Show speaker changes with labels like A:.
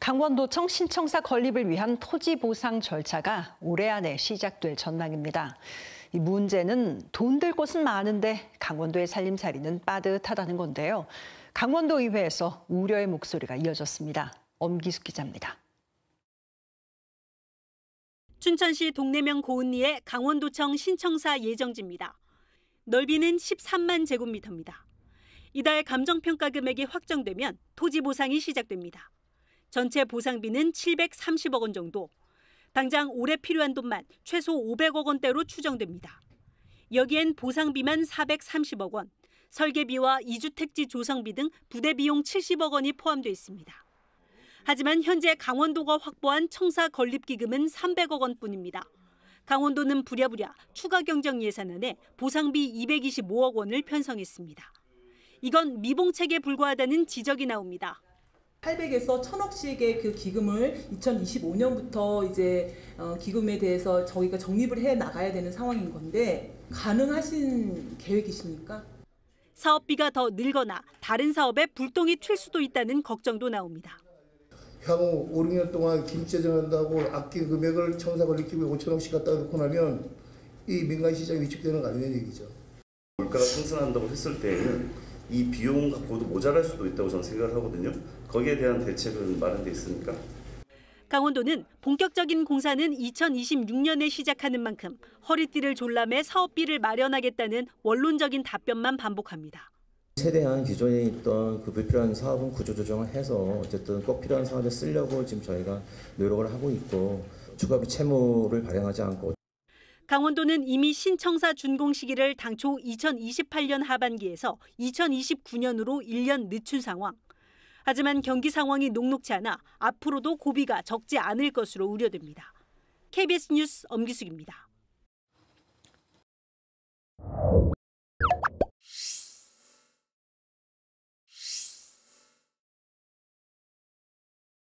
A: 강원도청 신청사 건립을 위한 토지 보상 절차가 올해 안에 시작될 전망입니다. 이 문제는 돈 들 곳은 많은데 강원도의 살림살이는 빠듯하다는 건데요. 강원도 의회에서 우려의 목소리가 이어졌습니다. 엄기숙 기자입니다. 춘천시 동래명 고은리의 강원도청 신청사 예정지입니다. 넓이는 13만 제곱미터입니다. 이달 감정평가 금액이 확정되면 토지 보상이 시작됩니다. 전체 보상비는 730억 원 정도. 당장 올해 필요한 돈만 최소 500억 원대로 추정됩니다. 여기엔 보상비만 430억 원, 설계비와 이주택지 조성비 등 부대 비용 70억 원이 포함되어 있습니다. 하지만 현재 강원도가 확보한 청사 건립기금은 300억 원뿐입니다. 강원도는 부랴부랴 추가 경정 예산안에 보상비 225억 원을 편성했습니다. 이건 미봉책에 불과하다는 지적이 나옵니다. 800에서 1000억씩의 그 기금을 2025년부터 이제 어, 기금에 대해서 저희가 적립을 해 나가야 되는 상황인 건데 가능하신 계획이십니까? 사업비가 더 늘거나 다른 사업에 불똥이 튈 수도 있다는 걱정도 나옵니다. 향후 5, 6년 동안 김재정한다고 악기 금액을 청사 관리기금에 5천억씩 갖다 놓고 나면 이 민간 시장이 위축되는 거 아니냐는 얘기죠. 물가가 상승한다고 했을 때에는 이 비용 갖고도 모자랄 수도 있다고 저는 생각을 하거든요. 거기에 대한 대책은 마련돼 있습니까? 강원도는 본격적인 공사는 2026년에 시작하는 만큼 허리띠를 졸라매 사업비를 마련하겠다는 원론적인 답변만 반복합니다. 최대한 기존에 있던 그 불필요한 사업은 구조조정을 해서 어쨌든 꼭 필요한 사업에 쓰려고 지금 저희가 노력을 하고 있고 추가비 채무를 발행하지 않고 강원도는 이미 신청사 준공 시기를 당초 2028년 하반기에서 2029년으로 1년 늦춘 상황. 하지만 경기 상황이 녹록치 않아 앞으로도 고비가 적지 않을 것으로 우려됩니다. KBS 뉴스 엄기숙입니다.